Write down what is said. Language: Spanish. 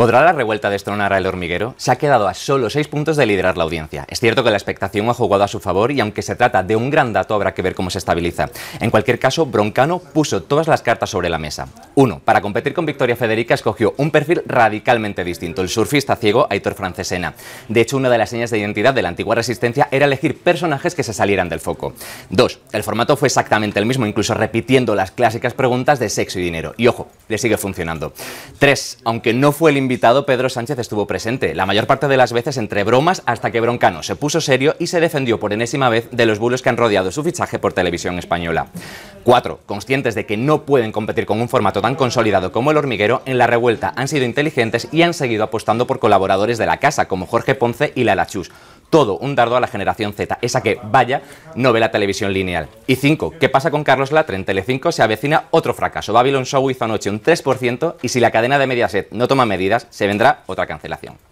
¿Podrá la revuelta de destronar al hormiguero? Se ha quedado a solo seis puntos de liderar la audiencia. Es cierto que la expectación ha jugado a su favor y aunque se trata de un gran dato habrá que ver cómo se estabiliza. En cualquier caso, Broncano puso todas las cartas sobre la mesa. 1. Para competir con Victoria Federica escogió un perfil radicalmente distinto, el surfista ciego Aitor Francesena. De hecho, una de las señas de identidad de la antigua resistencia era elegir personajes que se salieran del foco. 2. El formato fue exactamente el mismo, incluso repitiendo las clásicas preguntas de sexo y dinero. Y ojo, le sigue funcionando. 3. Aunque no fue el invitado Pedro Sánchez estuvo presente, la mayor parte de las veces entre bromas hasta que Broncano se puso serio y se defendió por enésima vez de los bulos que han rodeado su fichaje por televisión española. 4. conscientes de que no pueden competir con un formato tan consolidado como el hormiguero, en la revuelta han sido inteligentes y han seguido apostando por colaboradores de la casa, como Jorge Ponce y Lala Chus. Todo un dardo a la generación Z, esa que, vaya, no ve la televisión lineal. Y 5. ¿qué pasa con Carlos Latre? En 5 se avecina otro fracaso. Babylon Show hizo anoche un 3% y si la cadena de Mediaset no toma medidas, se vendrá otra cancelación.